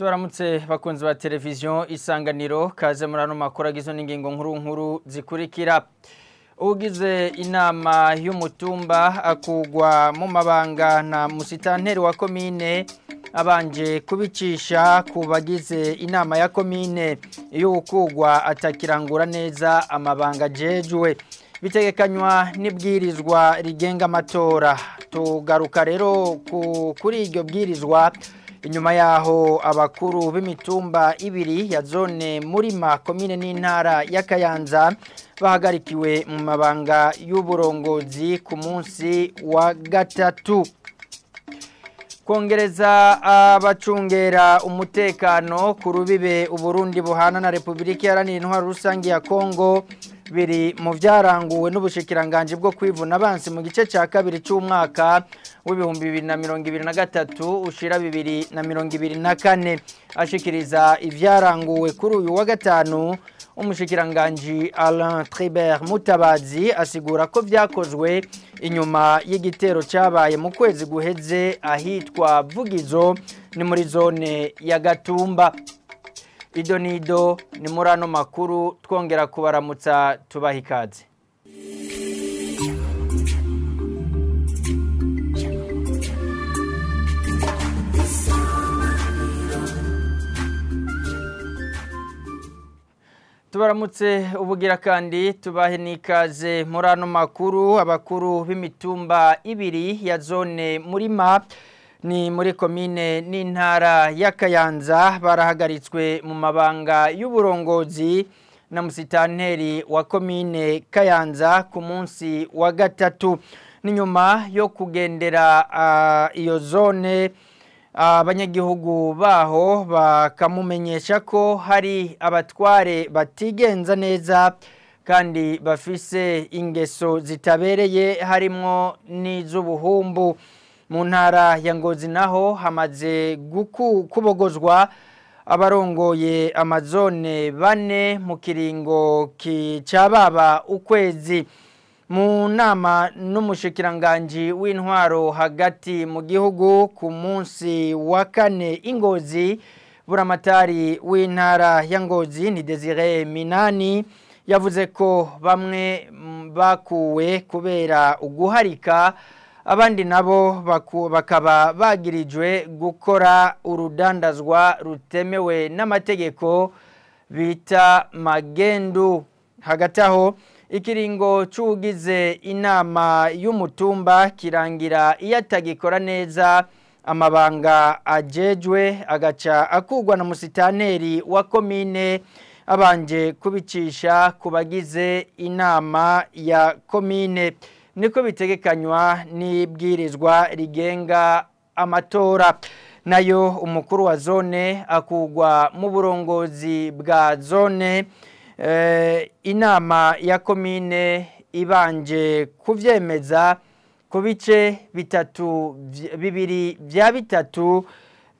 tubaramutse bakunzi ba televiziyo isanganiro kaze muri ano makuru agizwe n'ingingo nkuru nkuru zikurikira ugize inama y'umutumba akugwa mu mabanga na musitanteri wa komine abanje kubicisha ku bagize inama ya komine y'ukugwa atakirangura neza amabanga Jejwe bitegekanywa n'ibwirizwa rigenga amatora tugaruka rero kuri iryo bwirizwa inyuma yaho abakuru b'imitumba ibiri ya zone murima komine n'intara ya bahagarikiwe mu mabanga y'uburongozi ku munsi wa gatatu kongereza abacungera umutekano ku rubibe uburundi buhana na repubulika iharanira intwaro rusange ya kongo biri mu byaranguwe n’ubushikiranganji bwo kwivuna abansi mu gice cya kabiri cy'umwaka w'ibihumbi bibiri na mirongo ibiri na gatatu ushira bibiri na mirongo ibiri na kane ashikiriza ibyaranguwe kuri uyu wa gatanu umushikiranganji Alain Tribert Mutabazi asigura ko byakozwe inyuma y'igitero cyabaye mu kwezi guheze ahitwa Vugizo ni muri zone ya Gatumba ido n'ido ni muri makuru twongera kubaramutsa tubaha tubaramutse ubugira kandi tubahe n'ikaze muri makuru abakuru b'imitumba ibiri ya zone muri map ni muri komine n'intara y'akayanza barahagaritswe mu mabanga y'uburongozi na musitanteri wa komine kayanza ku munsi wa gatatu ni nyuma yo kugendera iyo zone abanyagihugu baho bakamumenyesha ko hari abatware batigenza neza kandi bafise ingeso zitabereye harimo n'iz'ubuhumbu mu ntara ya ngozi naho hamaze kubogozwa abarongoye amazone bane mu kiringo cyababa ukwezi mu nama n'umushikiranganji w'intwaro hagati mu gihugu ku munsi wa kane ingozi buramatari w'intara ya ngozi ni desire minani yavuze ko bamwe bakuwe kubera uguharika abandi nabo bakaba bagirijwe gukora urudandazwa rutemewe n'amategeko bita magendu hagati aho ikiringo cy'ugize inama y'umutumba kirangira iyo atagikora neza amabanga agejwe agaca akugwa na musitaneri wa komine abanje kubicisha ku bagize inama ya komine niko bitegekanywa n'ibwirizwa rigenga amatora nayo umukuru wa zone akugwa mu burongozi bwa zone eh, inama ya komine ibanje kubyemeza ku bice bitatu bibiri bya bitatu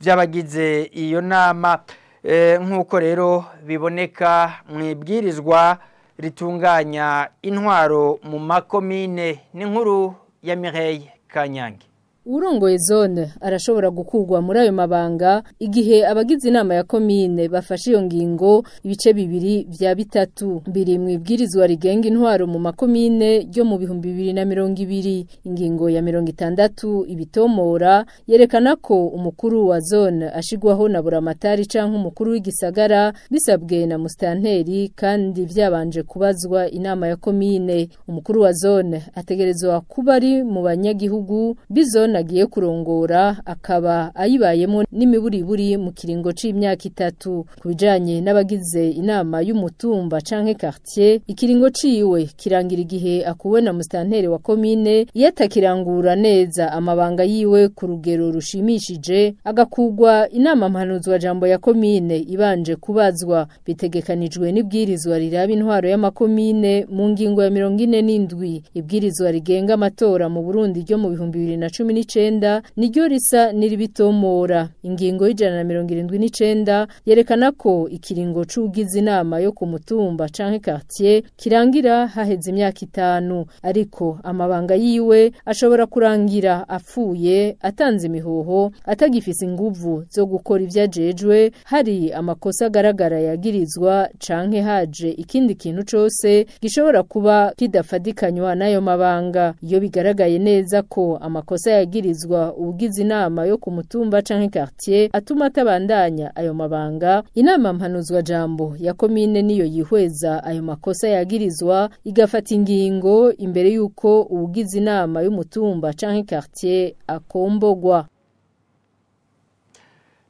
by'abagize iyo nama eh, nk'uko rero biboneka mu ibwirizwa ritunganya intwaro mu makomine n'inkuru ya mireye kanyange urongoye zone arashobora gukurwa muri ayo mabanga igihe abagize inama ya komine bafashe iyo ngingo ibice bibiri bya bitatu biri mu ibwirizwa rigenga intwaro mu makomine ryo mu bihumbi bibiri na mirongo ibiri ingingo ya mirongo itandatu ibitomora yerekana ko umukuru wa zone ashigwaho na buramatari canke umukuru w'igisagara bisabwe na musitanteri kandi byabanje kubazwa inama ya komine umukuru wa zone ategerezwa kuba ari mu banyagihugu bizona agiye kurongora akaba ayibayemo n'imiburiburi mu kiringo c'imyaka itatu ku bijanye n'abagize inama y'umutumba canke quartier ikiringo ciwe kirangira igihe akubona na wa komine iyo atakirangura neza amabanga yiwe ku rugero rushimishije agakugwa inama mpanuzwa jambo ya komine ibanje kubazwa bitegekanijwe n'ibwirizwa riraba intwaro y'amakomine mu ngingo ya mirongo ine n'indwi ibwirizwa rigenga amatora mu Burundi ryo mu bihumbi bibiri na cumi n'icyenda niryo risa n'iribitomora ingingo y'ijana na mirongo irindwi n'icenda yerekana ko ikiringo c'ugize inama yo ku mutumba canke quartier kirangira haheze imyaka itanu ariko amabanga yiwe ashobora kurangira apfuye atanze imihoho atagifise inguvu zo gukora ivyo ajejwe hari amakosa agaragara yagirizwa canke haje ikindi kintu cose gishobora kuba kidafadikanywa n'ayo mabanga iyo bigaragaye neza ko amakosa agirizwa ubugizi inama yo ku mutumba canke quartier atuma atabandanya ayo mabanga inama mpanuzwa jambo ya komine niyo yihweza ayo makosa yagirizwa igafata ingingo imbere yuko ubugizi inama y'umutumba canke quartier akombogwa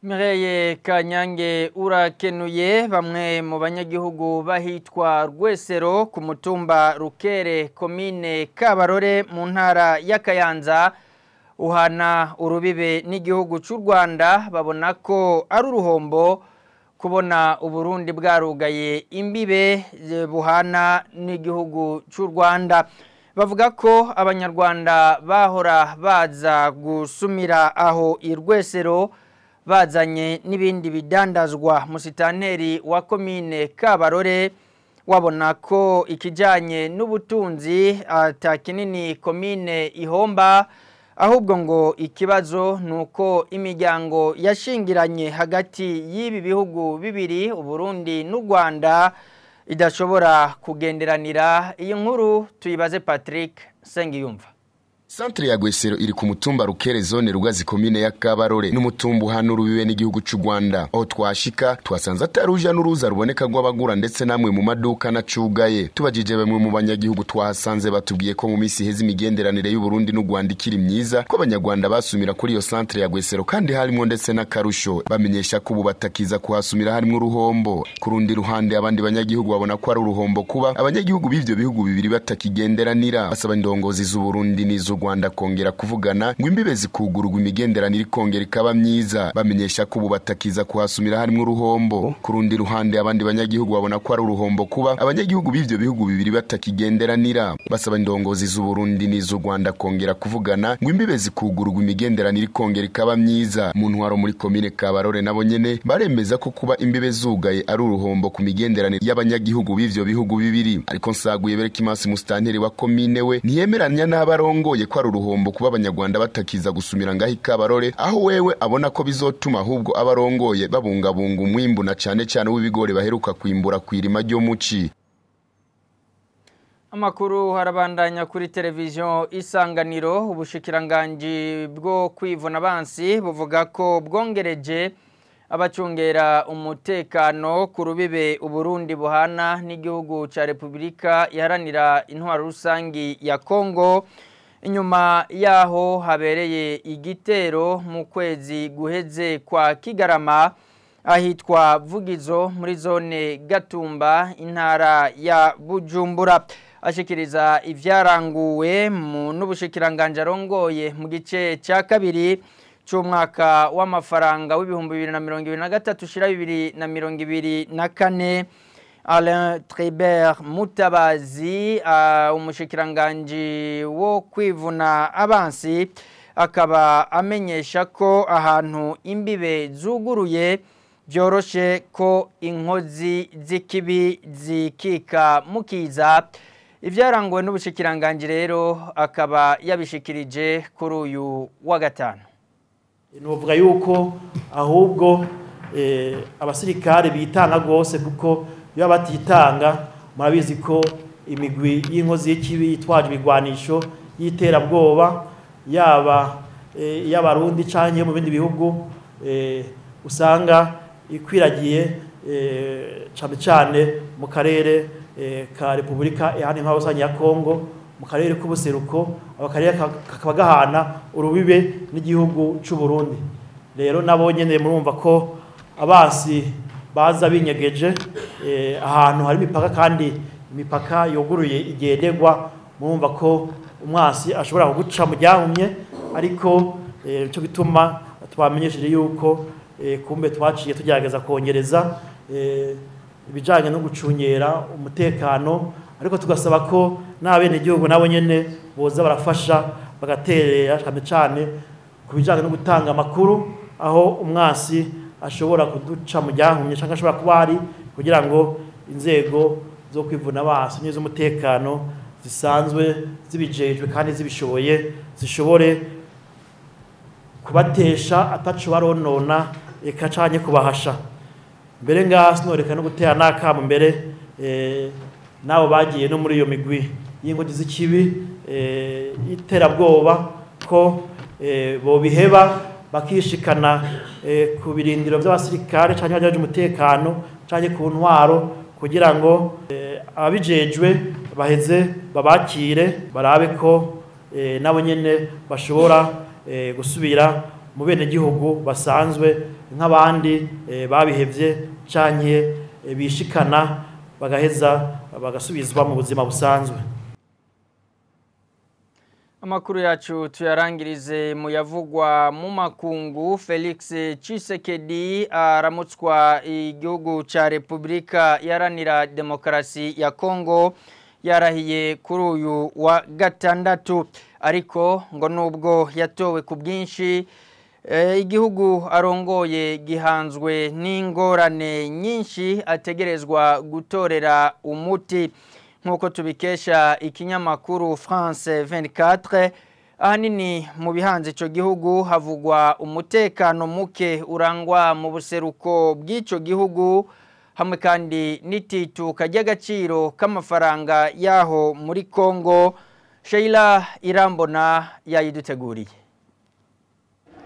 Mireye Kanyange urakenuye bamwe mu banyagihugu bahitwa Rwesero ku mutumba Rukere komine Kabarore mu ntara ya uhana urubibe n'igihugu cy'u rwanda babona ko ari uruhombo kubona uburundi bwarugaye imbibe buhana n'igihugu cy'u rwanda bavuga ko abanyarwanda bahora baza gusumira aho i rwesero bazanye n'ibindi bidandazwa Musitaneri wa komine kabarore wabona ko ikijyanye n'ubutunzi atakinini komine ihomba ahubwo ngo ikibazo nuko uko imiryango yashingiranye hagati y'ibi bihugu bibiri uburundi n'u rwanda idashobora kugenderanira iyi nkuru tuyibaze patrick sengiyumva Santre ya Gwesero iri ku mutumba Rukere zone Rugazi komine ya Kabarore n'umutumba uhanurubiwe n'igihugu cy'u Rwanda aho twashika twasanze ataruja n'uruza ruboneka rw'abagura ndetse namwe mu maduka na nacugaye tubajije bamwe mu banyagihugu twahasanze batubwiye ko mu minsi iheze imigenderanire y'u Burundi n'u Rwanda ikiri myiza ko abanyarwanda basumira kuri iyo Santre ya Gwesero kandi harimo ndetse n'akarusho bamenyesha ko ubu batakiza kuhasumira harimo uruhombo ku rundi ruhande abandi banyagihugu babona ko ari uruhombo kuba abanyagihugu b’ibyo bihugu bibiri batakigenderanira basaba indongozi z'u Burundi n'izu rwanda kongera kuvugana ngo imbibe zikugurwa imigenderanire ikongera ikaba myiza bamenyesha ko ubu batakiza kuhasumira harimo uruhombo ku rundi ruhande abandi banyagihugu babona ko ari uruhombo kuba abanyagihugu b'ivyo bihugu bibiri batakigenderanira basaba indongozi z'uburundi n'izo rwanda kongera kuvugana ngo imbibe zikugurwa imigenderanire ikongera ikaba myiza mu ntwaro muri komine kabarore nabo nyene baremeza ko kuba imbibe zugaye ari uruhombo ku migenderanire y'abanyagihugu b'ivyo bihugu bibiri ariko nsaguye imasi mustanteri wa komine we ntiyemeranya n'abarongoye ko ari uruhombo kuba abanyarwanda batakiza gusumira ngaho ikabarore aho wewe abona ko bizotuma ahubwo abarongoye babungabunga umwimbu na cyane cyane w'ibigori baheruka kwimbura ku irima ryo muci amakuru harabandanya kuri televiziyo isanganiro ubushikiranganji bwo kwivuna abansi buvuga ko bwongereje abacungera umutekano ku rubibe uburundi buhana n'igihugu cya repubulika iharanira intwaro rusange ya kongo inyuma yaho habereye igitero mu kwezi guheze kwa kigarama ahitwa vugizo muri zone gatumba intara ya bujumbura ashikiriza ibyaranguwe n'ubushikiranganji arongoye mu gice cya kabiri cy'umwaka w'amafaranga w'ibihumbi bibiri na mirongo ibiri na gatatu ushyira bibiri na mirongo ibiri na kane Alain Tribert Mutabazi uh, umushikiranganji wo kwivuna abansi akaba amenyesha ko ahantu imbibe zuguruye byoroshye ko inkozi z'ikibi zikika mukiza ibyarangwe n'ubushikiranganji rero akaba yabishikirije kuri uyu wa gatanu nuvuga yuko ahubwo eh, abasirikare bitanga rwose kuko iyo batitanga murabizi ko imigwi y'inkozi y'ikibi yitwaje ibigwanisho y'iterabwoba yaba iy'abarundi e, cyangwa mu bindi bihugu e, usanga ikwiragiye e, cyane cyane mu karere ka repubulika ihana impamvu rusange ya kongo mu karere k'ubuseruko akarere kakaba gahana urubibe n'igihugu cy'uburundi rero nabo nyine murumva ko abasi baza binyegeje eh, ahantu hari imipaka kandi imipaka yoguruye igihe ndegwa ko umwasi ashobora guca mu byahumye ariko eh, nicyo gituma twamenyesheje yuko eh, kumbe twaciye tugerageza kongereza ibijyanye no gucunyera umutekano ariko tugasaba ko n'abenegihugu nabo nyine boza barafasha bagaterera cyane cyane ku bijyanye no gutanga amakuru aho umwasi ashobora kuduca mu byahumye cyangwa ashobora kuba hari kugira ngo inzego zo kwivuna amaso z’umutekano zisanzwe zibijejwe kandi zibishoboye zishobore kubatesha atacu baronona reka canye kubahasha mbere ngaha sinoreka no gutera n'akamu mbere eh, n'abo bagiye no muri iyo migwi y'ingodi z'ikibi eh, iterabwoba ko eh, bo biheba bakishikana eh, ku birindiro by'abasirikare cyangwa abajeje umutekano cyangwa ku ntwaro kugira ngo eh, ababijejwe baheze babakire barabe ko eh, nabo nyine bashobora gusubira mu bene gihugu basanzwe nk'abandi babihebye cyangwa bishikana bagaheza bagasubizwa mu buzima busanzwe amakuru yacu tuyarangirize mu yavugwa mu makungu felix Chisekedi aramutswa igihugu cya repubulika yaranira demokarasi ya Congo yarahiye kuri uyu wa gatandatu ariko ngo nubwo yatowe ku bwinshi eh, igihugu arongoye gihanzwe n'ingorane nyinshi ategerezwa gutorera umuti nk'uko tubikesha ikinyamakuru France 24 ahanini mu bihanze icyo gihugu havugwa umutekano muke urangwa mu buseruko bw'icyo gihugu hamwe kandi kajya k'amafaranga yaho muri Congo Sheila Irambona yayiduteguriye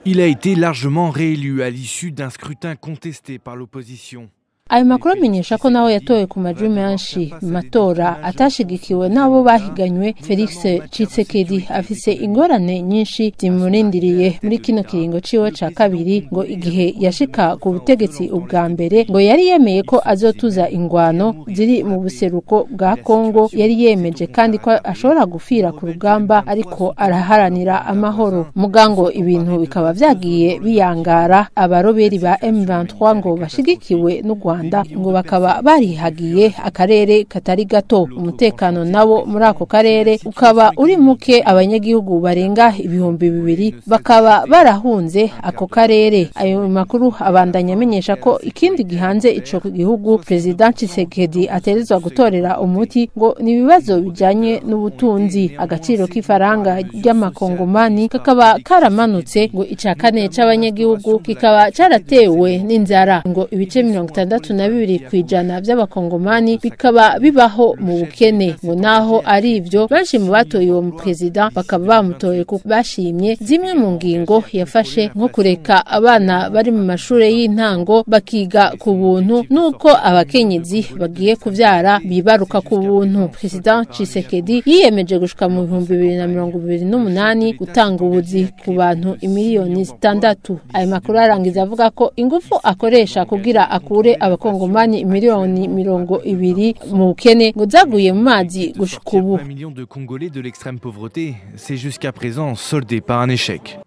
Il a été largement réélu à l'issue d'un scrutin contesté par l'opposition. ayo makuru amenyesha ko nawe yatowe ku majwi menshi matora atashigikiwe n'abo bahiganywe felix cisekedi afise ingorane nyinshi zimurindiriye muri kino kiringo ciwe ca kabiri ngo igihe yashika ku butegetsi ubwa mbere ngo yari yemeye ko azotuza ingwano ziri mu buseruko bwa kongo yari yemeje kandi ko ashobora gufira ku rugamba ariko araharanira amahoro mugango ibintu bikaba vyagiye biyangara abaroberi ba m23 ngo bashigikiwe n'u rwanda rwanda ngo bakaba barihagiye akarere katari gato umutekano nabo muri ako karere ukaba uri muke abanyagihugu barenga ibihumbi bibiri bakaba barahunze ako karere ayo makuru abandanya amenyesha ko ikindi gihanze icyo gihugu perezida Tshisekedi aterezwa gutorera umuti ngo ni ibibazo bijyanye n'ubutunzi agaciro k'ifaranga ry'amakongomani kakaba karamanutse ngo ica kane c'abanyagihugu kikaba cyaratewe n'inzara ngo ibice mirongo itandatu bitandatu na bibiri ku ijana by'abakongomani bikaba bibaho mu bukene ngo naho ari ibyo benshi mu batoye uwo perezida bakaba bamutoye kuko bashimye zimwe mu ngingo yafashe nko kureka abana bari mu mashuri y'intango bakiga ku buntu n'uko abakenyezi bagiye kubyara bibaruka ku buntu perezida Tshisekedi yiyemeje gushuka mu bihumbi bibiri na mirongo ibiri n'umunani gutanga ubuzi ku bantu imiliyoni zitandatu aya makuru arangiza avuga ko ingufu akoresha kugira akure aba abakongomani miliyoni mirongo ibiri mu bukene ngo zaguye mu mazi gushuka ubu de Congolais de l'extrême pauvreté, c'est jusqu'à présent soldé par un échec.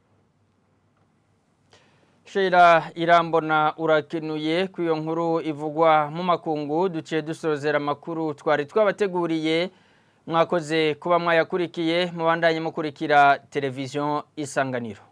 Sheila irambona urakenuye ku iyo nkuru ivugwa mu makungu duce dusorozera makuru twari twabateguriye mwakoze kuba mwayakurikiye mubandanye mukurikira televiziyo isanganiro